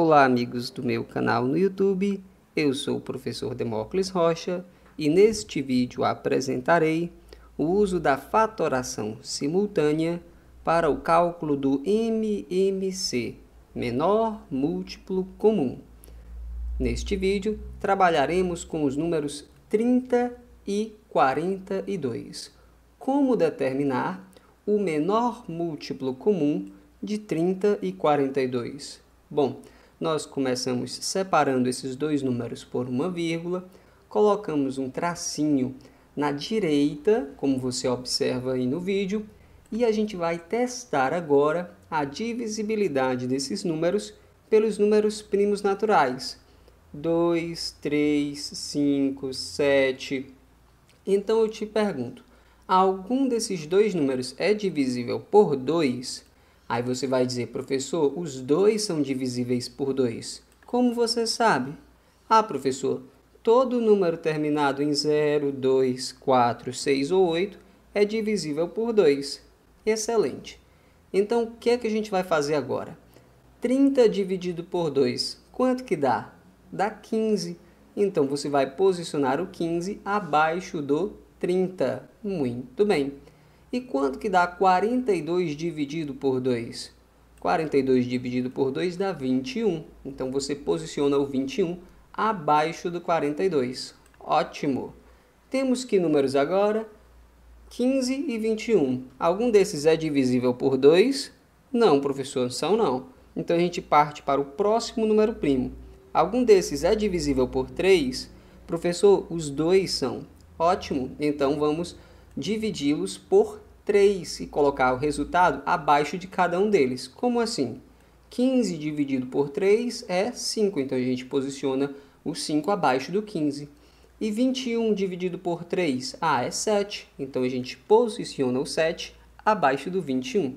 Olá, amigos do meu canal no YouTube. Eu sou o professor Demócles Rocha e neste vídeo apresentarei o uso da fatoração simultânea para o cálculo do MMC, menor múltiplo comum. Neste vídeo, trabalharemos com os números 30 e 42. Como determinar o menor múltiplo comum de 30 e 42? Bom, nós começamos separando esses dois números por uma vírgula, colocamos um tracinho na direita, como você observa aí no vídeo, e a gente vai testar agora a divisibilidade desses números pelos números primos naturais. 2, 3, 5, 7. Então eu te pergunto, algum desses dois números é divisível por 2? Aí você vai dizer, professor, os dois são divisíveis por 2. Como você sabe? Ah, professor, todo número terminado em 0, 2, 4, 6 ou 8 é divisível por 2. Excelente. Então, o que é que a gente vai fazer agora? 30 dividido por 2, quanto que dá? Dá 15. Então, você vai posicionar o 15 abaixo do 30. Muito bem. E quanto que dá 42 dividido por 2? 42 dividido por 2 dá 21. Então você posiciona o 21 abaixo do 42. Ótimo! Temos que números agora? 15 e 21. Algum desses é divisível por 2? Não, professor, são não. Então a gente parte para o próximo número primo. Algum desses é divisível por 3? Professor, os dois são. Ótimo! Então vamos dividi-los por 3 e colocar o resultado abaixo de cada um deles. Como assim? 15 dividido por 3 é 5, então a gente posiciona o 5 abaixo do 15. E 21 dividido por 3, ah, é 7, então a gente posiciona o 7 abaixo do 21.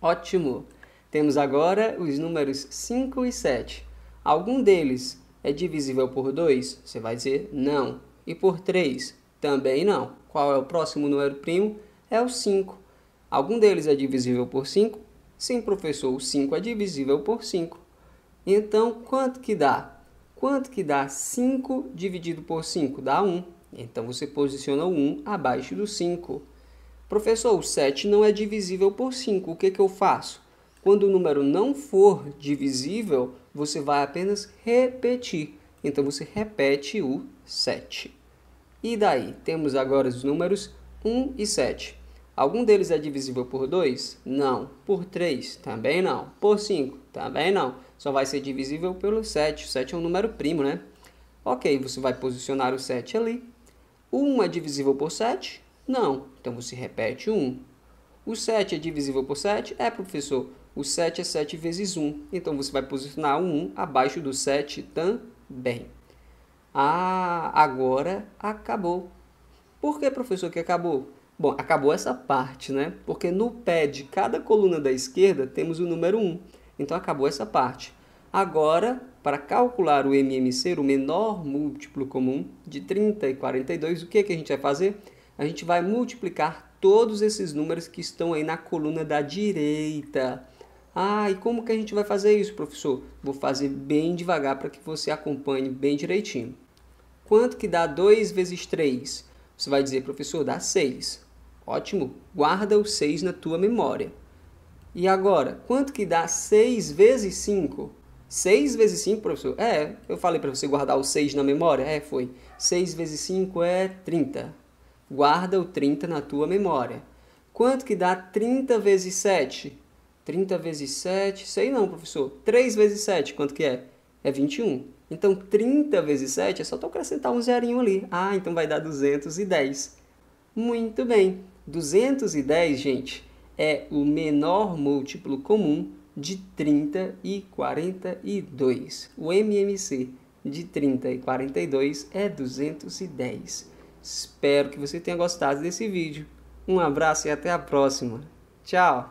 Ótimo! Temos agora os números 5 e 7. Algum deles é divisível por 2? Você vai dizer não. E por 3? Também não. Qual é o próximo número primo? É o 5. Algum deles é divisível por 5? Sim, professor, o 5 é divisível por 5. Então, quanto que dá? Quanto que dá 5 dividido por 5? Dá 1. Um. Então, você posiciona o 1 um abaixo do 5. Professor, o 7 não é divisível por 5. O que, que eu faço? Quando o número não for divisível, você vai apenas repetir. Então, você repete o 7. E daí? Temos agora os números 1 e 7. Algum deles é divisível por 2? Não. Por 3? Também não. Por 5? Também não. Só vai ser divisível pelo 7. 7 é um número primo, né? Ok, você vai posicionar o 7 ali. 1 é divisível por 7? Não. Então você repete 1. O 7 é divisível por 7? É, professor. O 7 é 7 vezes 1. Então você vai posicionar o 1 abaixo do 7 também. Ah, agora acabou. Por que, professor, que acabou? Bom, acabou essa parte, né? Porque no pé de cada coluna da esquerda temos o número 1. Então acabou essa parte. Agora, para calcular o MMC, o menor múltiplo comum de 30 e 42, o que, é que a gente vai fazer? A gente vai multiplicar todos esses números que estão aí na coluna da direita. Ah, e como que a gente vai fazer isso, professor? Vou fazer bem devagar para que você acompanhe bem direitinho. Quanto que dá 2 vezes 3? Você vai dizer, professor, dá 6. Ótimo, guarda o 6 na tua memória. E agora, quanto que dá 6 vezes 5? 6 vezes 5, professor? É, eu falei para você guardar o 6 na memória? É, foi. 6 vezes 5 é 30. Guarda o 30 na tua memória. Quanto que dá 30 vezes 7? 30 vezes 7, sei não, professor. 3 vezes 7, quanto que é? É 21. Então, 30 vezes 7 é só tu acrescentar um zerinho ali. Ah, então vai dar 210. Muito bem. 210, gente, é o menor múltiplo comum de 30 e 42. O MMC de 30 e 42 é 210. Espero que você tenha gostado desse vídeo. Um abraço e até a próxima. Tchau!